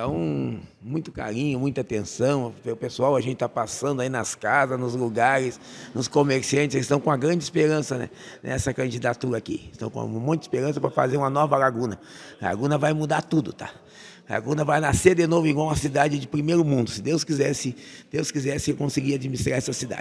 Então, muito carinho, muita atenção. O pessoal, a gente está passando aí nas casas, nos lugares, nos comerciantes, eles estão com uma grande esperança né, nessa candidatura aqui. Estão com muita esperança para fazer uma nova Laguna. A Laguna vai mudar tudo, tá? A Laguna vai nascer de novo igual uma cidade de primeiro mundo, se Deus quisesse, Deus quisesse conseguir administrar essa cidade.